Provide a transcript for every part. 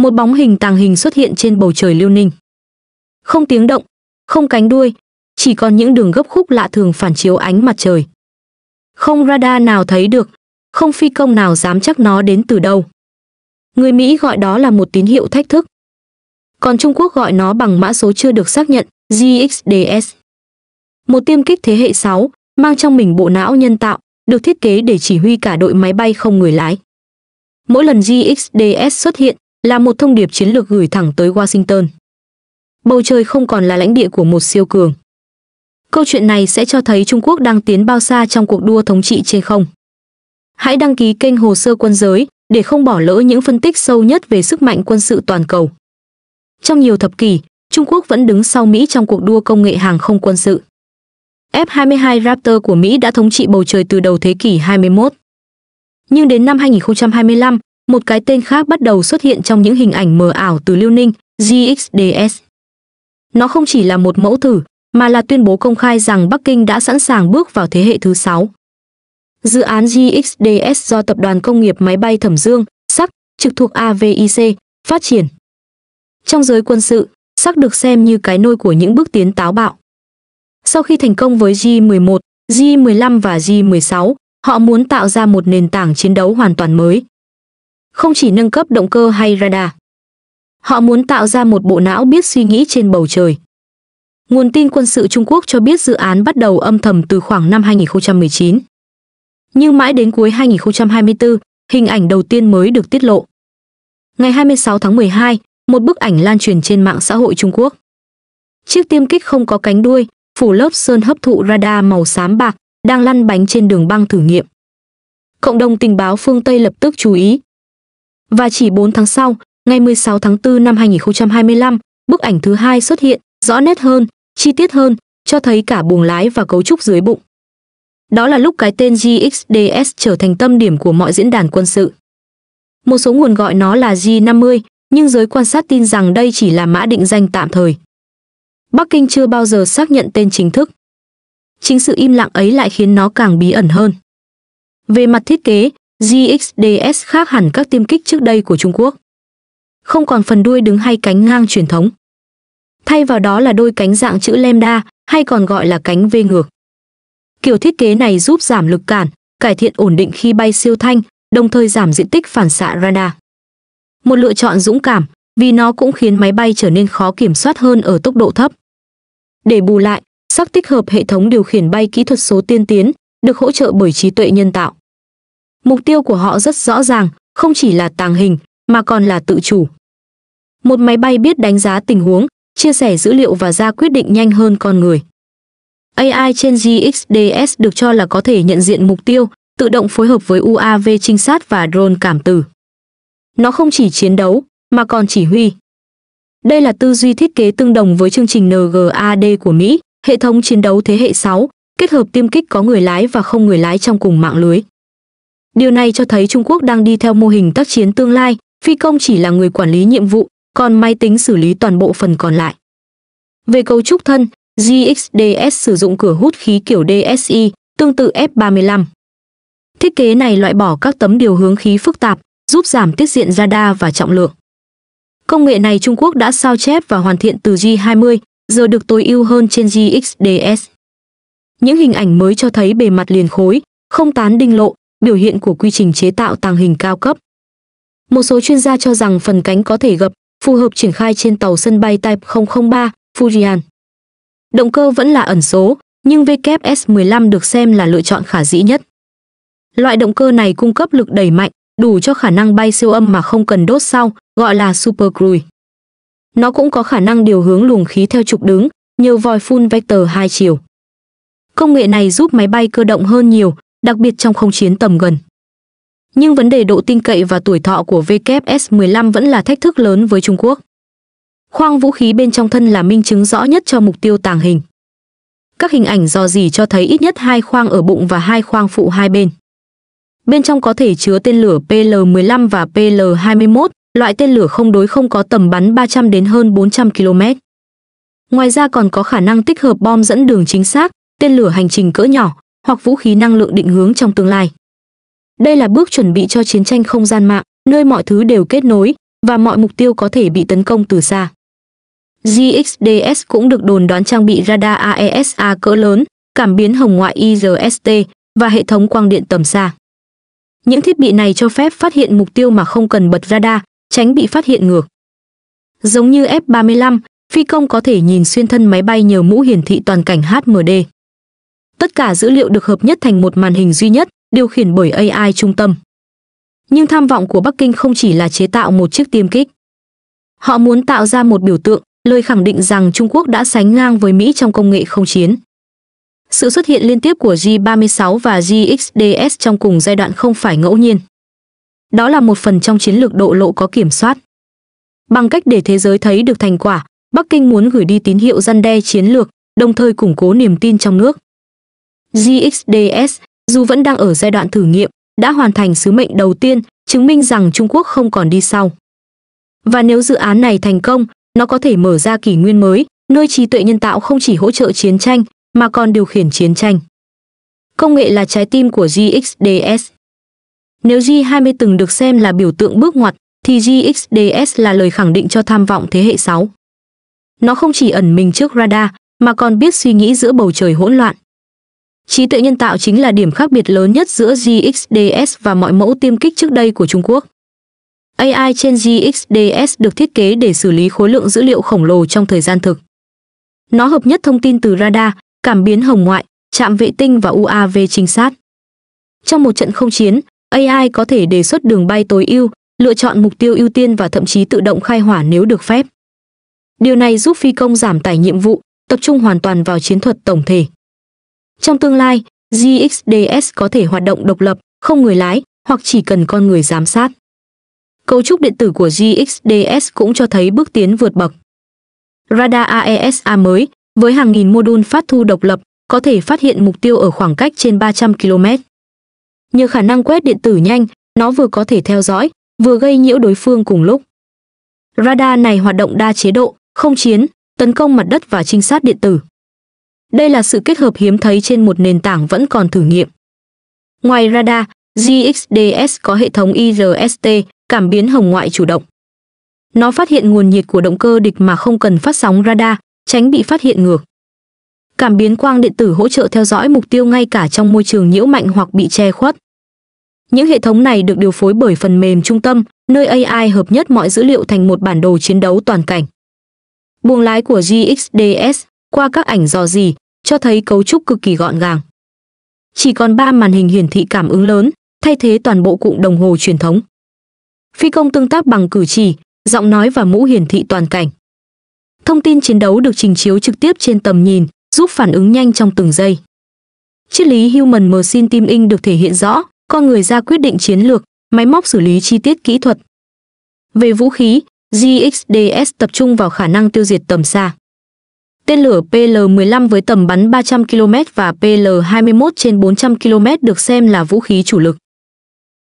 một bóng hình tàng hình xuất hiện trên bầu trời liêu ninh không tiếng động không cánh đuôi chỉ còn những đường gấp khúc lạ thường phản chiếu ánh mặt trời không radar nào thấy được không phi công nào dám chắc nó đến từ đâu người mỹ gọi đó là một tín hiệu thách thức còn trung quốc gọi nó bằng mã số chưa được xác nhận gxds một tiêm kích thế hệ 6 mang trong mình bộ não nhân tạo được thiết kế để chỉ huy cả đội máy bay không người lái mỗi lần gxds xuất hiện là một thông điệp chiến lược gửi thẳng tới Washington. Bầu trời không còn là lãnh địa của một siêu cường. Câu chuyện này sẽ cho thấy Trung Quốc đang tiến bao xa trong cuộc đua thống trị trên không. Hãy đăng ký kênh Hồ sơ quân giới để không bỏ lỡ những phân tích sâu nhất về sức mạnh quân sự toàn cầu. Trong nhiều thập kỷ, Trung Quốc vẫn đứng sau Mỹ trong cuộc đua công nghệ hàng không quân sự. F-22 Raptor của Mỹ đã thống trị bầu trời từ đầu thế kỷ 21. Nhưng đến năm 2025, một cái tên khác bắt đầu xuất hiện trong những hình ảnh mờ ảo từ Liêu Ninh, GXDS. Nó không chỉ là một mẫu thử, mà là tuyên bố công khai rằng Bắc Kinh đã sẵn sàng bước vào thế hệ thứ 6. Dự án GXDS do Tập đoàn Công nghiệp Máy bay Thẩm Dương, SAC, trực thuộc AVIC, phát triển. Trong giới quân sự, SAC được xem như cái nôi của những bước tiến táo bạo. Sau khi thành công với J-11, J-15 và J-16, họ muốn tạo ra một nền tảng chiến đấu hoàn toàn mới, không chỉ nâng cấp động cơ hay radar. Họ muốn tạo ra một bộ não biết suy nghĩ trên bầu trời. Nguồn tin quân sự Trung Quốc cho biết dự án bắt đầu âm thầm từ khoảng năm 2019. Nhưng mãi đến cuối 2024, hình ảnh đầu tiên mới được tiết lộ. Ngày 26 tháng 12, một bức ảnh lan truyền trên mạng xã hội Trung Quốc. Chiếc tiêm kích không có cánh đuôi, phủ lớp sơn hấp thụ radar màu xám bạc, đang lăn bánh trên đường băng thử nghiệm. Cộng đồng tình báo phương Tây lập tức chú ý, và chỉ 4 tháng sau, ngày 16 tháng 4 năm 2025, bức ảnh thứ hai xuất hiện, rõ nét hơn, chi tiết hơn, cho thấy cả buồng lái và cấu trúc dưới bụng. Đó là lúc cái tên GXDS trở thành tâm điểm của mọi diễn đàn quân sự. Một số nguồn gọi nó là G50, nhưng giới quan sát tin rằng đây chỉ là mã định danh tạm thời. Bắc Kinh chưa bao giờ xác nhận tên chính thức. Chính sự im lặng ấy lại khiến nó càng bí ẩn hơn. Về mặt thiết kế, GXDS khác hẳn các tiêm kích trước đây của Trung Quốc. Không còn phần đuôi đứng hay cánh ngang truyền thống. Thay vào đó là đôi cánh dạng chữ lambda hay còn gọi là cánh V ngược. Kiểu thiết kế này giúp giảm lực cản, cải thiện ổn định khi bay siêu thanh, đồng thời giảm diện tích phản xạ radar. Một lựa chọn dũng cảm vì nó cũng khiến máy bay trở nên khó kiểm soát hơn ở tốc độ thấp. Để bù lại, sắc tích hợp hệ thống điều khiển bay kỹ thuật số tiên tiến, được hỗ trợ bởi trí tuệ nhân tạo. Mục tiêu của họ rất rõ ràng, không chỉ là tàng hình, mà còn là tự chủ. Một máy bay biết đánh giá tình huống, chia sẻ dữ liệu và ra quyết định nhanh hơn con người. AI trên GXDS được cho là có thể nhận diện mục tiêu, tự động phối hợp với UAV trinh sát và drone cảm tử. Nó không chỉ chiến đấu, mà còn chỉ huy. Đây là tư duy thiết kế tương đồng với chương trình NGAD của Mỹ, hệ thống chiến đấu thế hệ 6, kết hợp tiêm kích có người lái và không người lái trong cùng mạng lưới. Điều này cho thấy Trung Quốc đang đi theo mô hình tác chiến tương lai, phi công chỉ là người quản lý nhiệm vụ, còn máy tính xử lý toàn bộ phần còn lại. Về cấu trúc thân, GXDS sử dụng cửa hút khí kiểu DSI, tương tự F-35. Thiết kế này loại bỏ các tấm điều hướng khí phức tạp, giúp giảm tiết diện radar và trọng lượng. Công nghệ này Trung Quốc đã sao chép và hoàn thiện từ G20, giờ được tối ưu hơn trên GXDS. Những hình ảnh mới cho thấy bề mặt liền khối, không tán đinh lộ, biểu hiện của quy trình chế tạo tàng hình cao cấp. Một số chuyên gia cho rằng phần cánh có thể gập, phù hợp triển khai trên tàu sân bay Type 003 Fujian. Động cơ vẫn là ẩn số, nhưng WS-15 được xem là lựa chọn khả dĩ nhất. Loại động cơ này cung cấp lực đẩy mạnh, đủ cho khả năng bay siêu âm mà không cần đốt sau, gọi là super cruise. Nó cũng có khả năng điều hướng luồng khí theo trục đứng, nhờ vòi phun vector hai chiều. Công nghệ này giúp máy bay cơ động hơn nhiều, đặc biệt trong không chiến tầm gần. Nhưng vấn đề độ tin cậy và tuổi thọ của vks 15 vẫn là thách thức lớn với Trung Quốc. Khoang vũ khí bên trong thân là minh chứng rõ nhất cho mục tiêu tàng hình. Các hình ảnh dò dỉ cho thấy ít nhất hai khoang ở bụng và hai khoang phụ hai bên. Bên trong có thể chứa tên lửa PL-15 và PL-21, loại tên lửa không đối không có tầm bắn 300 đến hơn 400 km. Ngoài ra còn có khả năng tích hợp bom dẫn đường chính xác, tên lửa hành trình cỡ nhỏ, hoặc vũ khí năng lượng định hướng trong tương lai. Đây là bước chuẩn bị cho chiến tranh không gian mạng, nơi mọi thứ đều kết nối và mọi mục tiêu có thể bị tấn công từ xa. GXDS cũng được đồn đoán trang bị radar AESA e cỡ lớn, cảm biến hồng ngoại IRST và hệ thống quang điện tầm xa. Những thiết bị này cho phép phát hiện mục tiêu mà không cần bật radar, tránh bị phát hiện ngược. Giống như F-35, phi công có thể nhìn xuyên thân máy bay nhờ mũ hiển thị toàn cảnh HMD tất cả dữ liệu được hợp nhất thành một màn hình duy nhất, điều khiển bởi AI trung tâm. Nhưng tham vọng của Bắc Kinh không chỉ là chế tạo một chiếc tiêm kích. Họ muốn tạo ra một biểu tượng, lời khẳng định rằng Trung Quốc đã sánh ngang với Mỹ trong công nghệ không chiến. Sự xuất hiện liên tiếp của J-36 và JXDS trong cùng giai đoạn không phải ngẫu nhiên. Đó là một phần trong chiến lược độ lộ có kiểm soát. Bằng cách để thế giới thấy được thành quả, Bắc Kinh muốn gửi đi tín hiệu răn đe chiến lược, đồng thời củng cố niềm tin trong nước. GXDS, dù vẫn đang ở giai đoạn thử nghiệm, đã hoàn thành sứ mệnh đầu tiên, chứng minh rằng Trung Quốc không còn đi sau. Và nếu dự án này thành công, nó có thể mở ra kỷ nguyên mới, nơi trí tuệ nhân tạo không chỉ hỗ trợ chiến tranh, mà còn điều khiển chiến tranh. Công nghệ là trái tim của GXDS. Nếu G20 từng được xem là biểu tượng bước ngoặt, thì GXDS là lời khẳng định cho tham vọng thế hệ 6. Nó không chỉ ẩn mình trước radar, mà còn biết suy nghĩ giữa bầu trời hỗn loạn. Trí tuệ nhân tạo chính là điểm khác biệt lớn nhất giữa GXDS và mọi mẫu tiêm kích trước đây của Trung Quốc. AI trên GXDS được thiết kế để xử lý khối lượng dữ liệu khổng lồ trong thời gian thực. Nó hợp nhất thông tin từ radar, cảm biến hồng ngoại, trạm vệ tinh và UAV trinh sát. Trong một trận không chiến, AI có thể đề xuất đường bay tối ưu, lựa chọn mục tiêu ưu tiên và thậm chí tự động khai hỏa nếu được phép. Điều này giúp phi công giảm tải nhiệm vụ, tập trung hoàn toàn vào chiến thuật tổng thể. Trong tương lai, GXDS có thể hoạt động độc lập, không người lái, hoặc chỉ cần con người giám sát. Cấu trúc điện tử của GXDS cũng cho thấy bước tiến vượt bậc. Radar AESA e mới, với hàng nghìn mô đun phát thu độc lập, có thể phát hiện mục tiêu ở khoảng cách trên 300 km. Nhờ khả năng quét điện tử nhanh, nó vừa có thể theo dõi, vừa gây nhiễu đối phương cùng lúc. Radar này hoạt động đa chế độ, không chiến, tấn công mặt đất và trinh sát điện tử. Đây là sự kết hợp hiếm thấy trên một nền tảng vẫn còn thử nghiệm. Ngoài radar, GXDS có hệ thống IRST, cảm biến hồng ngoại chủ động. Nó phát hiện nguồn nhiệt của động cơ địch mà không cần phát sóng radar, tránh bị phát hiện ngược. Cảm biến quang điện tử hỗ trợ theo dõi mục tiêu ngay cả trong môi trường nhiễu mạnh hoặc bị che khuất. Những hệ thống này được điều phối bởi phần mềm trung tâm, nơi AI hợp nhất mọi dữ liệu thành một bản đồ chiến đấu toàn cảnh. Buồng lái của GXDS qua các ảnh dò dỉ, cho thấy cấu trúc cực kỳ gọn gàng. Chỉ còn 3 màn hình hiển thị cảm ứng lớn, thay thế toàn bộ cụm đồng hồ truyền thống. Phi công tương tác bằng cử chỉ, giọng nói và mũ hiển thị toàn cảnh. Thông tin chiến đấu được trình chiếu trực tiếp trên tầm nhìn, giúp phản ứng nhanh trong từng giây. Triết lý Human Machine Team in được thể hiện rõ, con người ra quyết định chiến lược, máy móc xử lý chi tiết kỹ thuật. Về vũ khí, GXDS tập trung vào khả năng tiêu diệt tầm xa. Tên lửa PL-15 với tầm bắn 300 km và PL-21 trên 400 km được xem là vũ khí chủ lực.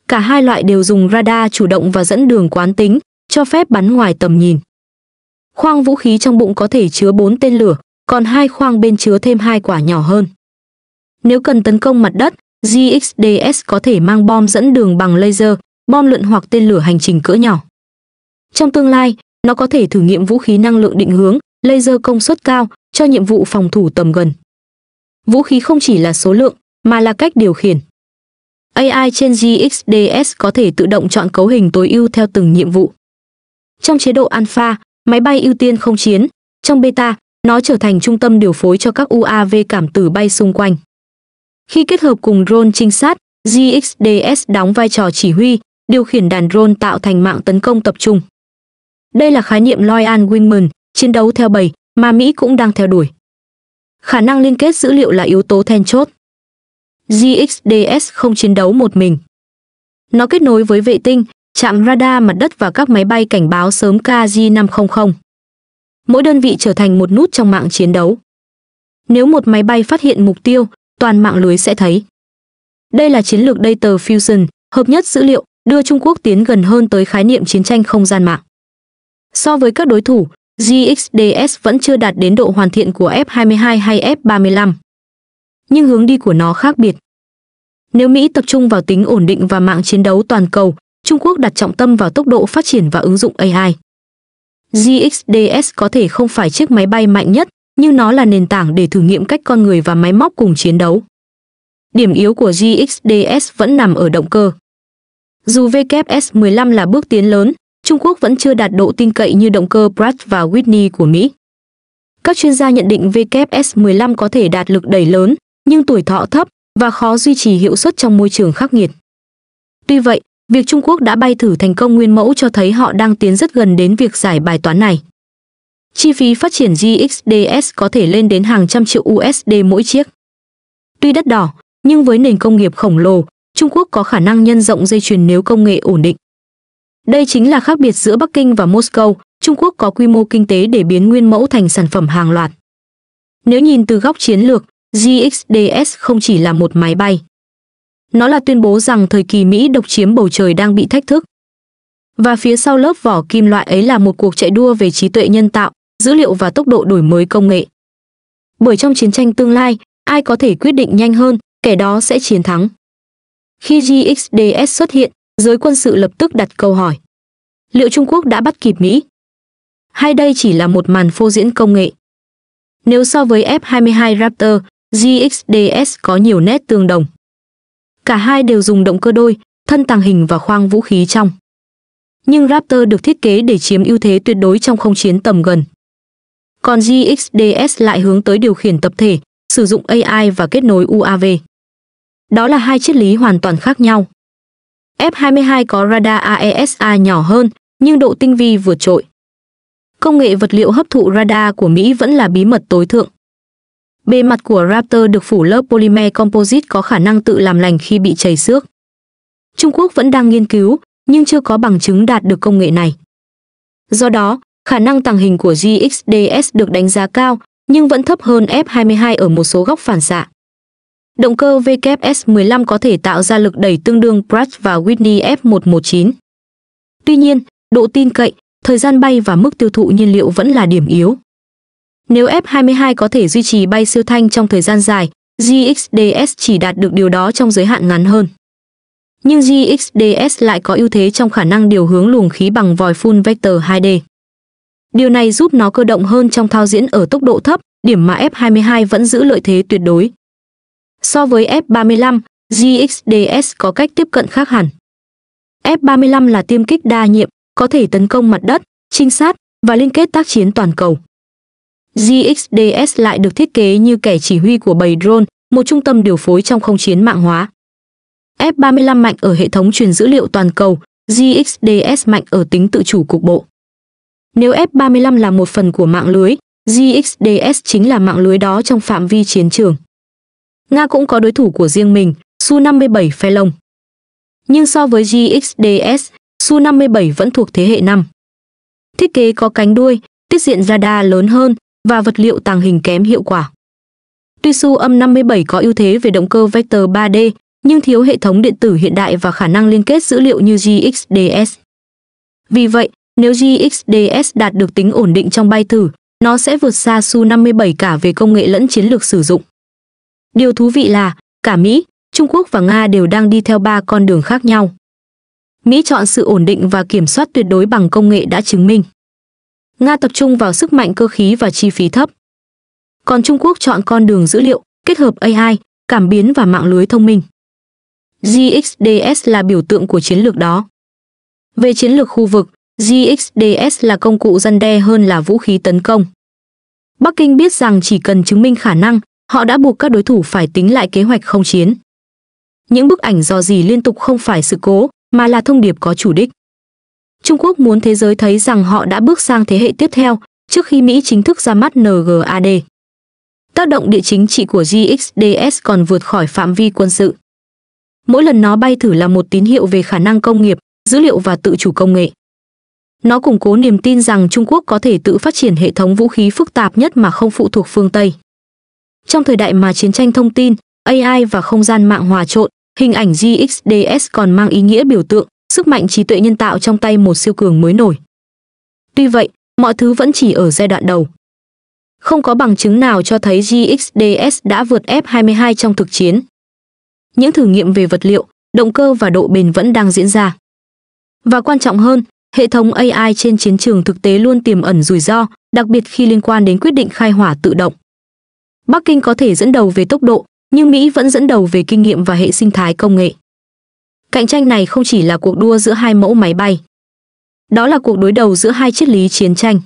Cả hai loại đều dùng radar chủ động và dẫn đường quán tính, cho phép bắn ngoài tầm nhìn. Khoang vũ khí trong bụng có thể chứa 4 tên lửa, còn hai khoang bên chứa thêm hai quả nhỏ hơn. Nếu cần tấn công mặt đất, GXDS có thể mang bom dẫn đường bằng laser, bom lượn hoặc tên lửa hành trình cỡ nhỏ. Trong tương lai, nó có thể thử nghiệm vũ khí năng lượng định hướng, laser công suất cao cho nhiệm vụ phòng thủ tầm gần. Vũ khí không chỉ là số lượng mà là cách điều khiển. AI trên GXDS có thể tự động chọn cấu hình tối ưu theo từng nhiệm vụ. Trong chế độ alpha, máy bay ưu tiên không chiến, trong beta, nó trở thành trung tâm điều phối cho các UAV cảm tử bay xung quanh. Khi kết hợp cùng drone trinh sát, GXDS đóng vai trò chỉ huy, điều khiển đàn drone tạo thành mạng tấn công tập trung. Đây là khái niệm Loyal Wingman, chiến đấu theo bầy mà Mỹ cũng đang theo đuổi. Khả năng liên kết dữ liệu là yếu tố then chốt. GXDS không chiến đấu một mình. Nó kết nối với vệ tinh, trạm radar mặt đất và các máy bay cảnh báo sớm KG500. Mỗi đơn vị trở thành một nút trong mạng chiến đấu. Nếu một máy bay phát hiện mục tiêu, toàn mạng lưới sẽ thấy. Đây là chiến lược Data Fusion, hợp nhất dữ liệu, đưa Trung Quốc tiến gần hơn tới khái niệm chiến tranh không gian mạng. So với các đối thủ, GXDS vẫn chưa đạt đến độ hoàn thiện của F22 hay F35. Nhưng hướng đi của nó khác biệt. Nếu Mỹ tập trung vào tính ổn định và mạng chiến đấu toàn cầu, Trung Quốc đặt trọng tâm vào tốc độ phát triển và ứng dụng AI. GXDS có thể không phải chiếc máy bay mạnh nhất, nhưng nó là nền tảng để thử nghiệm cách con người và máy móc cùng chiến đấu. Điểm yếu của GXDS vẫn nằm ở động cơ. Dù WS-15 là bước tiến lớn, Trung Quốc vẫn chưa đạt độ tin cậy như động cơ Pratt và Whitney của Mỹ. Các chuyên gia nhận định WS-15 có thể đạt lực đẩy lớn, nhưng tuổi thọ thấp và khó duy trì hiệu suất trong môi trường khắc nghiệt. Tuy vậy, việc Trung Quốc đã bay thử thành công nguyên mẫu cho thấy họ đang tiến rất gần đến việc giải bài toán này. Chi phí phát triển GXDS có thể lên đến hàng trăm triệu USD mỗi chiếc. Tuy đắt đỏ, nhưng với nền công nghiệp khổng lồ, Trung Quốc có khả năng nhân rộng dây chuyền nếu công nghệ ổn định. Đây chính là khác biệt giữa Bắc Kinh và Moscow, Trung Quốc có quy mô kinh tế để biến nguyên mẫu thành sản phẩm hàng loạt. Nếu nhìn từ góc chiến lược, GXDS không chỉ là một máy bay. Nó là tuyên bố rằng thời kỳ Mỹ độc chiếm bầu trời đang bị thách thức. Và phía sau lớp vỏ kim loại ấy là một cuộc chạy đua về trí tuệ nhân tạo, dữ liệu và tốc độ đổi mới công nghệ. Bởi trong chiến tranh tương lai, ai có thể quyết định nhanh hơn, kẻ đó sẽ chiến thắng. Khi GXDS xuất hiện, giới quân sự lập tức đặt câu hỏi. Liệu Trung Quốc đã bắt kịp Mỹ? Hay đây chỉ là một màn phô diễn công nghệ? Nếu so với F-22 Raptor, GXDS có nhiều nét tương đồng. Cả hai đều dùng động cơ đôi, thân tàng hình và khoang vũ khí trong. Nhưng Raptor được thiết kế để chiếm ưu thế tuyệt đối trong không chiến tầm gần. Còn GXDS lại hướng tới điều khiển tập thể, sử dụng AI và kết nối UAV. Đó là hai triết lý hoàn toàn khác nhau. F-22 có radar AESA e nhỏ hơn, nhưng độ tinh vi vượt trội. Công nghệ vật liệu hấp thụ radar của Mỹ vẫn là bí mật tối thượng. Bề mặt của Raptor được phủ lớp polymer composite có khả năng tự làm lành khi bị chảy xước. Trung Quốc vẫn đang nghiên cứu, nhưng chưa có bằng chứng đạt được công nghệ này. Do đó, khả năng tàng hình của GXDS được đánh giá cao, nhưng vẫn thấp hơn F-22 ở một số góc phản xạ. Động cơ WS15 có thể tạo ra lực đẩy tương đương Pratt và Whitney F119. Tuy nhiên, độ tin cậy, thời gian bay và mức tiêu thụ nhiên liệu vẫn là điểm yếu. Nếu F22 có thể duy trì bay siêu thanh trong thời gian dài, GXDS chỉ đạt được điều đó trong giới hạn ngắn hơn. Nhưng GXDS lại có ưu thế trong khả năng điều hướng luồng khí bằng vòi phun vector 2D. Điều này giúp nó cơ động hơn trong thao diễn ở tốc độ thấp, điểm mà F22 vẫn giữ lợi thế tuyệt đối. So với F35, GXDS có cách tiếp cận khác hẳn. F35 là tiêm kích đa nhiệm, có thể tấn công mặt đất, trinh sát và liên kết tác chiến toàn cầu. GXDS lại được thiết kế như kẻ chỉ huy của bầy drone, một trung tâm điều phối trong không chiến mạng hóa. F35 mạnh ở hệ thống truyền dữ liệu toàn cầu, GXDS mạnh ở tính tự chủ cục bộ. Nếu F35 là một phần của mạng lưới, GXDS chính là mạng lưới đó trong phạm vi chiến trường. Nga cũng có đối thủ của riêng mình, Su-57 Phelong. Nhưng so với GXDS, Su-57 vẫn thuộc thế hệ 5. Thiết kế có cánh đuôi, tiết diện radar lớn hơn và vật liệu tàng hình kém hiệu quả. Tuy Su âm 57 có ưu thế về động cơ vector 3D, nhưng thiếu hệ thống điện tử hiện đại và khả năng liên kết dữ liệu như GXDS. Vì vậy, nếu GXDS đạt được tính ổn định trong bay thử, nó sẽ vượt xa Su-57 cả về công nghệ lẫn chiến lược sử dụng. Điều thú vị là, cả Mỹ, Trung Quốc và Nga đều đang đi theo ba con đường khác nhau. Mỹ chọn sự ổn định và kiểm soát tuyệt đối bằng công nghệ đã chứng minh. Nga tập trung vào sức mạnh cơ khí và chi phí thấp. Còn Trung Quốc chọn con đường dữ liệu, kết hợp AI, cảm biến và mạng lưới thông minh. GXDS là biểu tượng của chiến lược đó. Về chiến lược khu vực, GXDS là công cụ răn đe hơn là vũ khí tấn công. Bắc Kinh biết rằng chỉ cần chứng minh khả năng, họ đã buộc các đối thủ phải tính lại kế hoạch không chiến. Những bức ảnh dò dỉ liên tục không phải sự cố, mà là thông điệp có chủ đích. Trung Quốc muốn thế giới thấy rằng họ đã bước sang thế hệ tiếp theo trước khi Mỹ chính thức ra mắt NGAD. Tác động địa chính trị của GXDS còn vượt khỏi phạm vi quân sự. Mỗi lần nó bay thử là một tín hiệu về khả năng công nghiệp, dữ liệu và tự chủ công nghệ. Nó củng cố niềm tin rằng Trung Quốc có thể tự phát triển hệ thống vũ khí phức tạp nhất mà không phụ thuộc phương Tây. Trong thời đại mà chiến tranh thông tin, AI và không gian mạng hòa trộn, hình ảnh GXDS còn mang ý nghĩa biểu tượng, sức mạnh trí tuệ nhân tạo trong tay một siêu cường mới nổi. Tuy vậy, mọi thứ vẫn chỉ ở giai đoạn đầu. Không có bằng chứng nào cho thấy GXDS đã vượt F-22 trong thực chiến. Những thử nghiệm về vật liệu, động cơ và độ bền vẫn đang diễn ra. Và quan trọng hơn, hệ thống AI trên chiến trường thực tế luôn tiềm ẩn rủi ro, đặc biệt khi liên quan đến quyết định khai hỏa tự động. Bắc Kinh có thể dẫn đầu về tốc độ, nhưng Mỹ vẫn dẫn đầu về kinh nghiệm và hệ sinh thái công nghệ. Cạnh tranh này không chỉ là cuộc đua giữa hai mẫu máy bay. Đó là cuộc đối đầu giữa hai triết lý chiến tranh.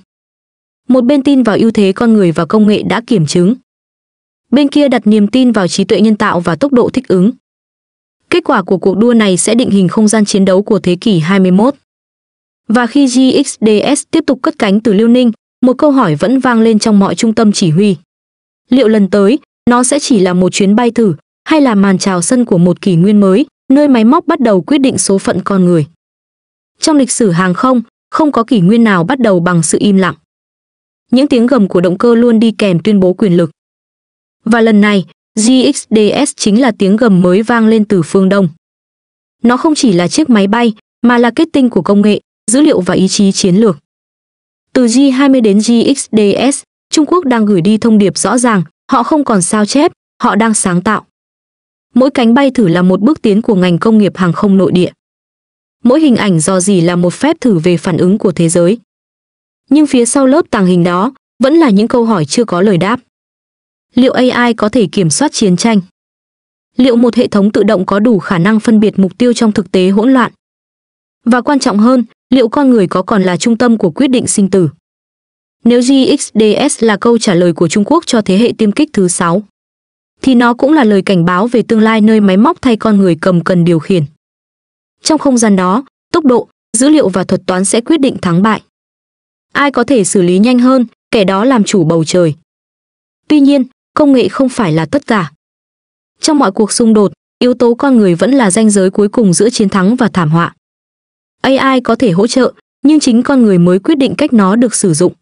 Một bên tin vào ưu thế con người và công nghệ đã kiểm chứng. Bên kia đặt niềm tin vào trí tuệ nhân tạo và tốc độ thích ứng. Kết quả của cuộc đua này sẽ định hình không gian chiến đấu của thế kỷ 21. Và khi GXDS tiếp tục cất cánh từ Liêu Ninh, một câu hỏi vẫn vang lên trong mọi trung tâm chỉ huy liệu lần tới nó sẽ chỉ là một chuyến bay thử hay là màn trào sân của một kỷ nguyên mới nơi máy móc bắt đầu quyết định số phận con người trong lịch sử hàng không không có kỷ nguyên nào bắt đầu bằng sự im lặng những tiếng gầm của động cơ luôn đi kèm tuyên bố quyền lực và lần này gxds chính là tiếng gầm mới vang lên từ phương đông nó không chỉ là chiếc máy bay mà là kết tinh của công nghệ dữ liệu và ý chí chiến lược từ G20 đến GXDS, Trung Quốc đang gửi đi thông điệp rõ ràng, họ không còn sao chép, họ đang sáng tạo. Mỗi cánh bay thử là một bước tiến của ngành công nghiệp hàng không nội địa. Mỗi hình ảnh dò dỉ là một phép thử về phản ứng của thế giới. Nhưng phía sau lớp tàng hình đó vẫn là những câu hỏi chưa có lời đáp. Liệu AI có thể kiểm soát chiến tranh? Liệu một hệ thống tự động có đủ khả năng phân biệt mục tiêu trong thực tế hỗn loạn? Và quan trọng hơn, liệu con người có còn là trung tâm của quyết định sinh tử? Nếu GXDS là câu trả lời của Trung Quốc cho thế hệ tiêm kích thứ 6, thì nó cũng là lời cảnh báo về tương lai nơi máy móc thay con người cầm cần điều khiển. Trong không gian đó, tốc độ, dữ liệu và thuật toán sẽ quyết định thắng bại. Ai có thể xử lý nhanh hơn, kẻ đó làm chủ bầu trời. Tuy nhiên, công nghệ không phải là tất cả. Trong mọi cuộc xung đột, yếu tố con người vẫn là ranh giới cuối cùng giữa chiến thắng và thảm họa. AI có thể hỗ trợ, nhưng chính con người mới quyết định cách nó được sử dụng.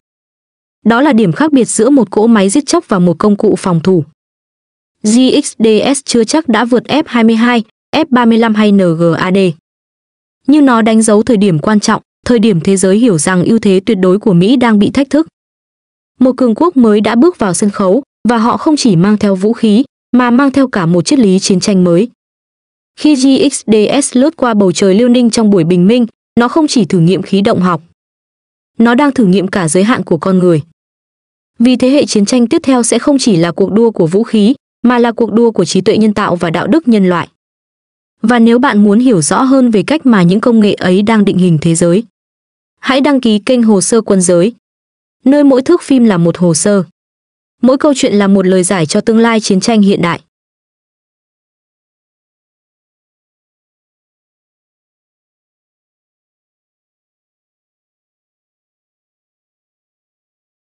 Đó là điểm khác biệt giữa một cỗ máy giết chóc và một công cụ phòng thủ. GXDS chưa chắc đã vượt F22, F35 hay NGAD. Nhưng nó đánh dấu thời điểm quan trọng, thời điểm thế giới hiểu rằng ưu thế tuyệt đối của Mỹ đang bị thách thức. Một cường quốc mới đã bước vào sân khấu và họ không chỉ mang theo vũ khí mà mang theo cả một triết lý chiến tranh mới. Khi GXDS lướt qua bầu trời Liêu Ninh trong buổi bình minh, nó không chỉ thử nghiệm khí động học nó đang thử nghiệm cả giới hạn của con người. Vì thế hệ chiến tranh tiếp theo sẽ không chỉ là cuộc đua của vũ khí, mà là cuộc đua của trí tuệ nhân tạo và đạo đức nhân loại. Và nếu bạn muốn hiểu rõ hơn về cách mà những công nghệ ấy đang định hình thế giới, hãy đăng ký kênh Hồ sơ Quân giới, nơi mỗi thước phim là một hồ sơ. Mỗi câu chuyện là một lời giải cho tương lai chiến tranh hiện đại.